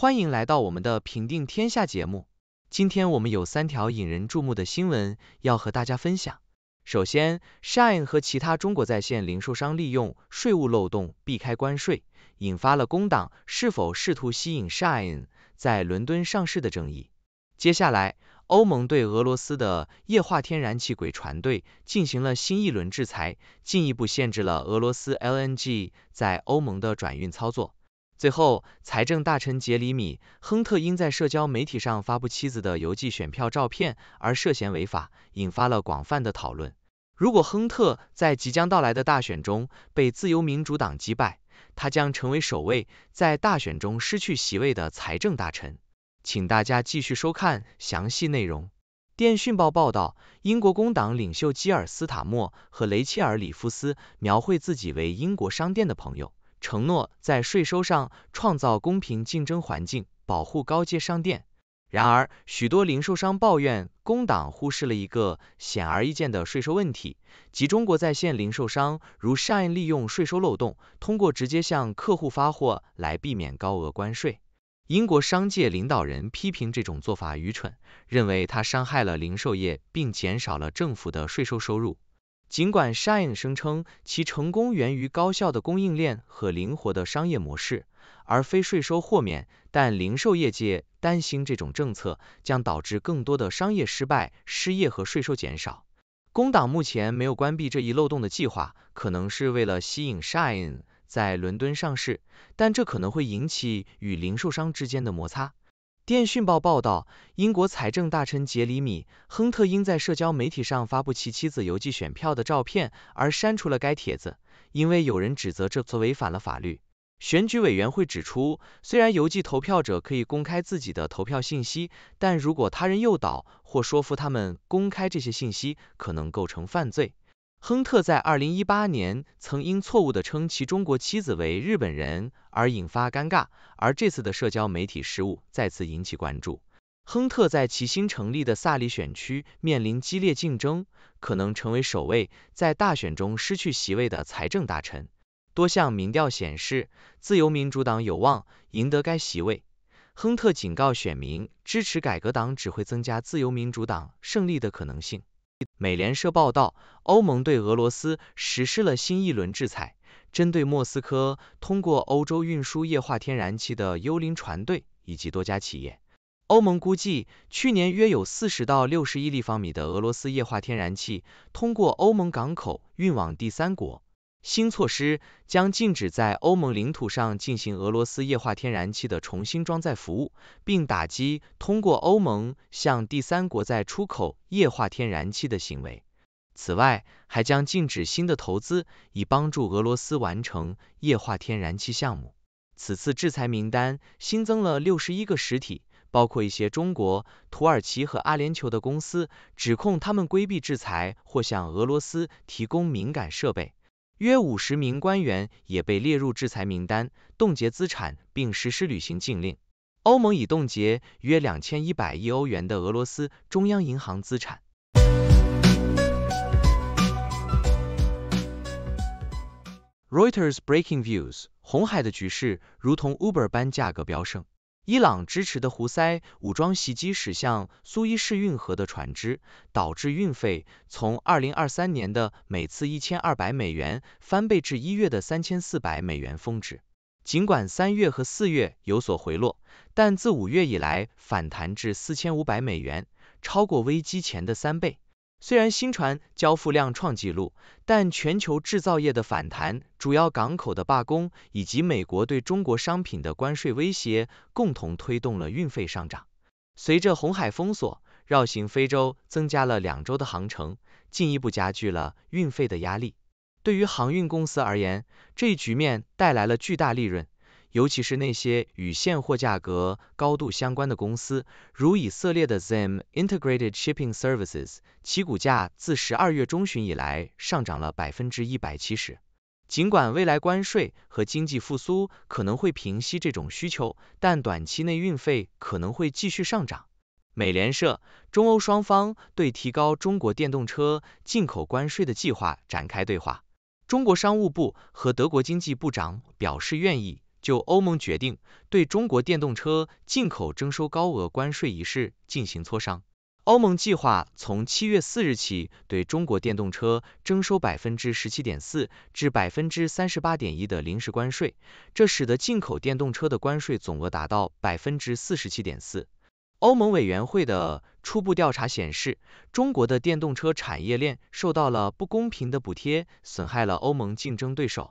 欢迎来到我们的《平定天下》节目。今天我们有三条引人注目的新闻要和大家分享。首先，Shine 和其他中国在线零售商利用税务漏洞避开关税，引发了工党是否试图吸引 Shine 在伦敦上市的争议。接下来，欧盟对俄罗斯的液化天然气船队进行了新一轮制裁，进一步限制了俄罗斯 LNG 在欧盟的转运操作。最后，财政大臣杰里米·亨特因在社交媒体上发布妻子的邮寄选票照片而涉嫌违法，引发了广泛的讨论。如果亨特在即将到来的大选中被自由民主党击败，他将成为首位在大选中失去席位的财政大臣。请大家继续收看详细内容。电讯报报道，英国工党领袖基尔斯塔默和雷切尔·里夫斯描绘自己为英国商店的朋友。承诺在税收上创造公平竞争环境，保护高阶商店。然而，许多零售商抱怨工党忽视了一个显而易见的税收问题，即中国在线零售商如善利用税收漏洞，通过直接向客户发货来避免高额关税。英国商界领导人批评这种做法愚蠢，认为它伤害了零售业，并减少了政府的税收收入。尽管 Shine 声称其成功源于高效的供应链和灵活的商业模式，而非税收豁免，但零售业界担心这种政策将导致更多的商业失败、失业和税收减少。工党目前没有关闭这一漏洞的计划，可能是为了吸引 Shine 在伦敦上市，但这可能会引起与零售商之间的摩擦。电讯报报道，英国财政大臣杰里米·亨特因在社交媒体上发布其妻子邮寄选票的照片而删除了该帖子，因为有人指责这则违反了法律。选举委员会指出，虽然邮寄投票者可以公开自己的投票信息，但如果他人诱导或说服他们公开这些信息，可能构成犯罪。亨特在2018年曾因错误地称其中国妻子为日本人而引发尴尬，而这次的社交媒体失误再次引起关注。亨特在其新成立的萨里选区面临激烈竞争，可能成为首位在大选中失去席位的财政大臣。多项民调显示，自由民主党有望赢得该席位。亨特警告选民，支持改革党只会增加自由民主党胜利的可能性。美联社报道，欧盟对俄罗斯实施了新一轮制裁，针对莫斯科通过欧洲运输液化天然气的“幽灵船队”以及多家企业。欧盟估计，去年约有四十到六十亿立方米的俄罗斯液化天然气通过欧盟港口运往第三国。新措施将禁止在欧盟领土上进行俄罗斯液化天然气的重新装载服务，并打击通过欧盟向第三国再出口液化天然气的行为。此外，还将禁止新的投资，以帮助俄罗斯完成液化天然气项目。此次制裁名单新增了六十一个实体，包括一些中国、土耳其和阿联酋的公司，指控他们规避制裁或向俄罗斯提供敏感设备。约五十名官员也被列入制裁名单，冻结资产并实施旅行禁令。欧盟已冻结约两千一百亿欧元的俄罗斯中央银行资产。Reuters breaking views，红海的局势如同 Uber 般价格飙升。伊朗支持的胡塞武装袭击驶向苏伊士运河的船只，导致运费从2023年的每次1200美元翻倍至一月的3400美元峰值。尽管三月和四月有所回落，但自五月以来反弹至4500美元，超过危机前的三倍。虽然新船交付量创纪录，但全球制造业的反弹、主要港口的罢工以及美国对中国商品的关税威胁，共同推动了运费上涨。随着红海封锁、绕行非洲增加了两周的航程，进一步加剧了运费的压力。对于航运公司而言，这一局面带来了巨大利润。尤其是那些与现货价格高度相关的公司，如以色列的 Zim Integrated Shipping Services，其股价自十二月中旬以来上涨了百分之一百七十。尽管未来关税和经济复苏可能会平息这种需求，但短期内运费可能会继续上涨。美联社，中欧双方对提高中国电动车进口关税的计划展开对话。中国商务部和德国经济部长表示愿意。就欧盟决定对中国电动车进口征收高额关税一事进行磋商。欧盟计划从七月四日起对中国电动车征收百分之十七点四至百分之三十八点一的临时关税，这使得进口电动车的关税总额达到百分之四十七点四。欧盟委员会的初步调查显示，中国的电动车产业链受到了不公平的补贴，损害了欧盟竞争对手。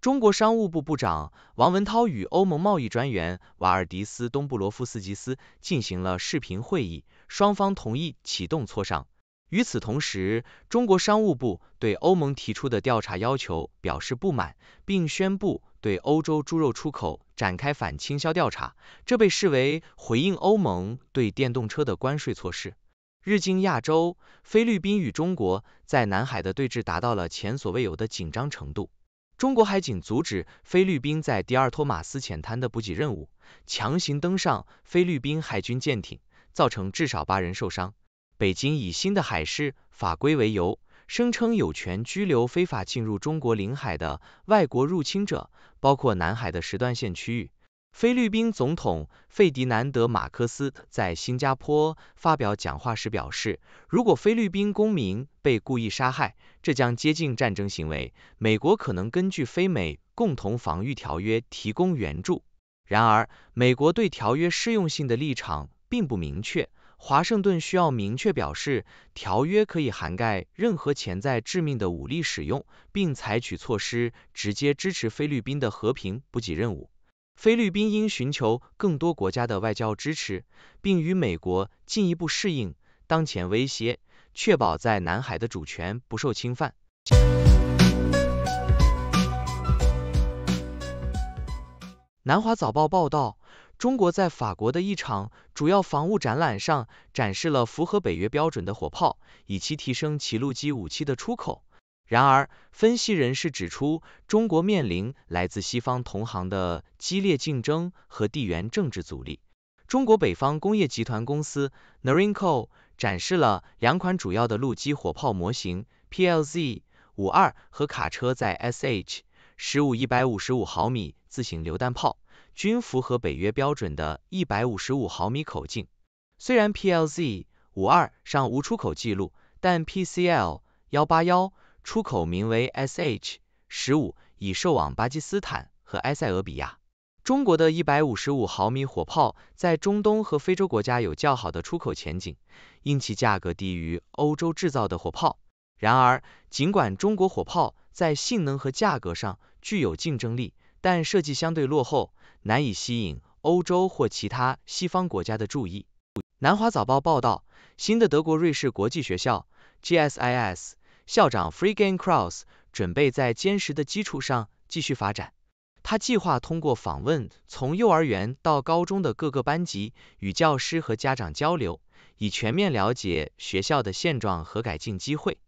中国商务部部长王文涛与欧盟贸易专员瓦尔迪斯·东部罗夫斯基斯进行了视频会议，双方同意启动磋商。与此同时，中国商务部对欧盟提出的调查要求表示不满，并宣布对欧洲猪肉出口展开反倾销调查，这被视为回应欧盟对电动车的关税措施。日经亚洲，菲律宾与中国在南海的对峙达到了前所未有的紧张程度。中国海警阻止菲律宾在迪尔托马斯浅滩的补给任务，强行登上菲律宾海军舰艇，造成至少八人受伤。北京以新的海事法规为由，声称有权拘留非法进入中国领海的外国入侵者，包括南海的十段线区域。菲律宾总统费迪南德·马克思在新加坡发表讲话时表示，如果菲律宾公民被故意杀害，这将接近战争行为。美国可能根据非美共同防御条约提供援助。然而，美国对条约适用性的立场并不明确。华盛顿需要明确表示，条约可以涵盖任何潜在致命的武力使用，并采取措施直接支持菲律宾的和平补给任务。菲律宾应寻求更多国家的外交支持，并与美国进一步适应当前威胁，确保在南海的主权不受侵犯。南华早报报道，中国在法国的一场主要防务展览上展示了符合北约标准的火炮，以期提升其陆基武器的出口。然而，分析人士指出，中国面临来自西方同行的激烈竞争和地缘政治阻力。中国北方工业集团公司 n a r i n c o 展示了两款主要的陆基火炮模型：PLZ-52 和卡车载 SH-15155 毫米自行榴弹炮，均符合北约标准的155毫米口径。虽然 PLZ-52 尚无出口记录，但 PCL-181。出口名为 SH 十五，已售往巴基斯坦和埃塞俄比亚。中国的一百五十五毫米火炮在中东和非洲国家有较好的出口前景，因其价格低于欧洲制造的火炮。然而，尽管中国火炮在性能和价格上具有竞争力，但设计相对落后，难以吸引欧洲或其他西方国家的注意。南华早报报道，新的德国瑞士国际学校 GSIS。校长 f r e g a n c r o s s 准备在坚实的基础上继续发展。他计划通过访问从幼儿园到高中的各个班级，与教师和家长交流，以全面了解学校的现状和改进机会。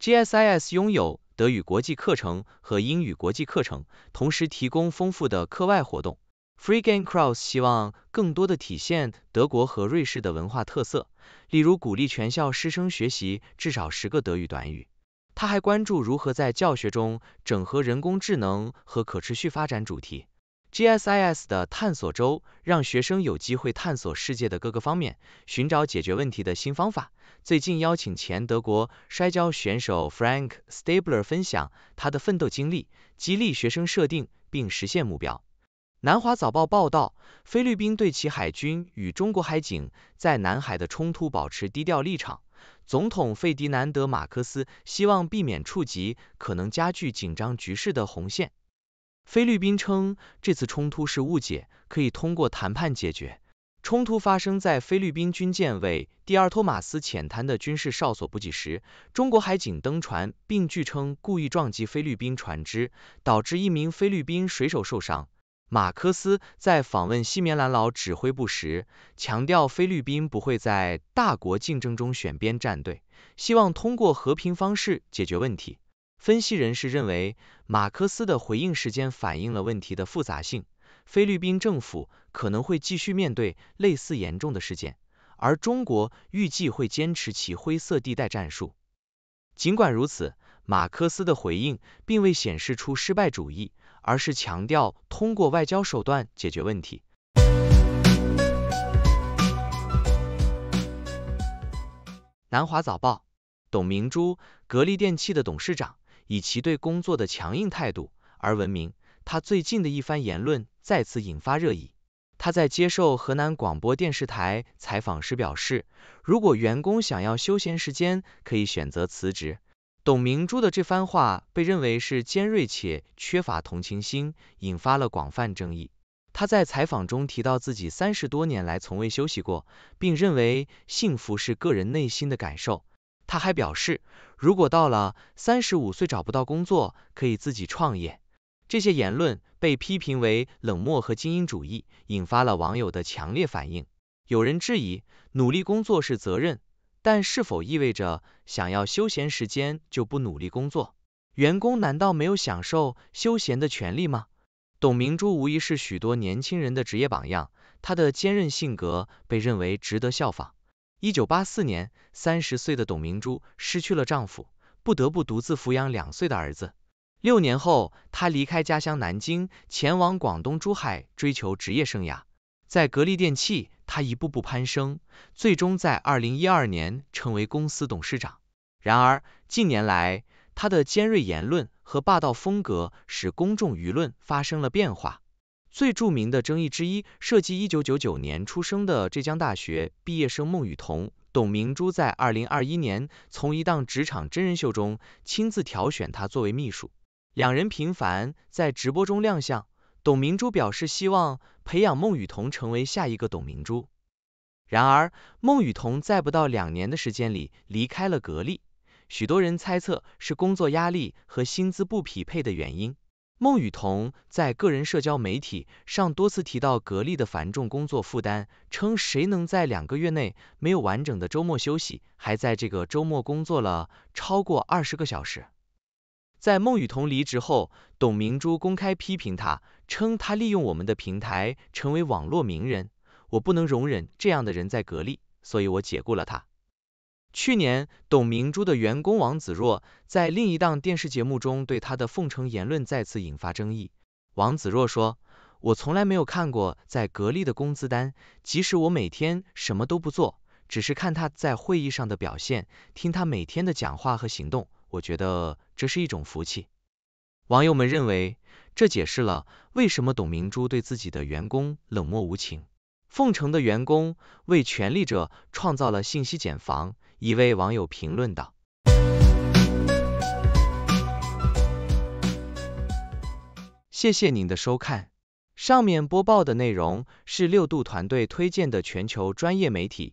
GSIS 拥有德语国际课程和英语国际课程，同时提供丰富的课外活动。f r e g a n c r o s s 希望更多的体现德国和瑞士的文化特色，例如鼓励全校师生学习至少十个德语短语。他还关注如何在教学中整合人工智能和可持续发展主题。GSIS 的探索周让学生有机会探索世界的各个方面，寻找解决问题的新方法。最近邀请前德国摔跤选手 Frank Stabler 分享他的奋斗经历，激励学生设定并实现目标。南华早报报道，菲律宾对其海军与中国海警在南海的冲突保持低调立场。总统费迪南德·马克思希望避免触及可能加剧紧张局势的红线。菲律宾称这次冲突是误解，可以通过谈判解决。冲突发生在菲律宾军舰为蒂尔托马斯浅滩的军事哨所补给时，中国海警登船，并据称故意撞击菲律宾船只，导致一名菲律宾水手受伤。马克思在访问西棉兰老指挥部时，强调菲律宾不会在大国竞争中选边站队，希望通过和平方式解决问题。分析人士认为，马克思的回应时间反映了问题的复杂性，菲律宾政府可能会继续面对类似严重的事件，而中国预计会坚持其灰色地带战术。尽管如此，马克思的回应并未显示出失败主义。而是强调通过外交手段解决问题。南华早报，董明珠，格力电器的董事长，以其对工作的强硬态度而闻名。他最近的一番言论再次引发热议。他在接受河南广播电视台采访时表示，如果员工想要休闲时间，可以选择辞职。董明珠的这番话被认为是尖锐且缺乏同情心，引发了广泛争议。她在采访中提到自己三十多年来从未休息过，并认为幸福是个人内心的感受。她还表示，如果到了三十五岁找不到工作，可以自己创业。这些言论被批评为冷漠和精英主义，引发了网友的强烈反应。有人质疑，努力工作是责任。但是否意味着想要休闲时间就不努力工作？员工难道没有享受休闲的权利吗？董明珠无疑是许多年轻人的职业榜样，她的坚韧性格被认为值得效仿。一九八四年，三十岁的董明珠失去了丈夫，不得不独自抚养两岁的儿子。六年后，她离开家乡南京，前往广东珠海追求职业生涯。在格力电器，他一步步攀升，最终在二零一二年成为公司董事长。然而，近年来他的尖锐言论和霸道风格使公众舆论发生了变化。最著名的争议之一涉及一九九九年出生的浙江大学毕业生孟羽童。董明珠在二零二一年从一档职场真人秀中亲自挑选他作为秘书，两人频繁在直播中亮相。董明珠表示希望培养孟羽童成为下一个董明珠。然而，孟羽童在不到两年的时间里离开了格力，许多人猜测是工作压力和薪资不匹配的原因。孟羽童在个人社交媒体上多次提到格力的繁重工作负担，称谁能在两个月内没有完整的周末休息，还在这个周末工作了超过二十个小时。在孟雨桐离职后，董明珠公开批评他，称他利用我们的平台成为网络名人，我不能容忍这样的人在格力，所以我解雇了他。去年，董明珠的员工王子若在另一档电视节目中对他的奉承言论再次引发争议。王子若说：“我从来没有看过在格力的工资单，即使我每天什么都不做，只是看他在会议上的表现，听他每天的讲话和行动。”我觉得这是一种福气。网友们认为，这解释了为什么董明珠对自己的员工冷漠无情，奉承的员工为权力者创造了信息茧房。一位网友评论道：“谢谢您的收看，上面播报的内容是六度团队推荐的全球专业媒体。”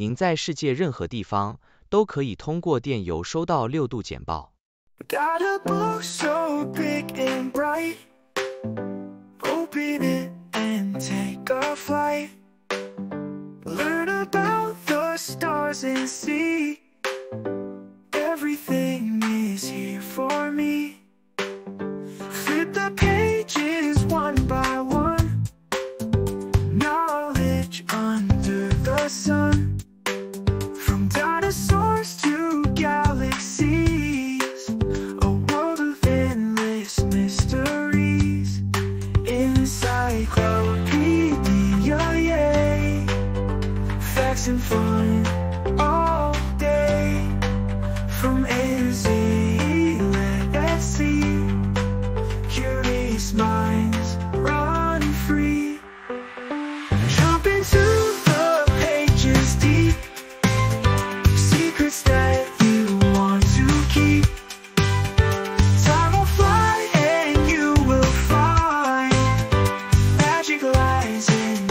您在世界任何地方都可以通过电邮收到六度简报。stars and see relaxing fun all day From A to Z, let's see Curious minds run free Jump into the pages deep Secrets that you want to keep Time will fly and you will find Magic lies in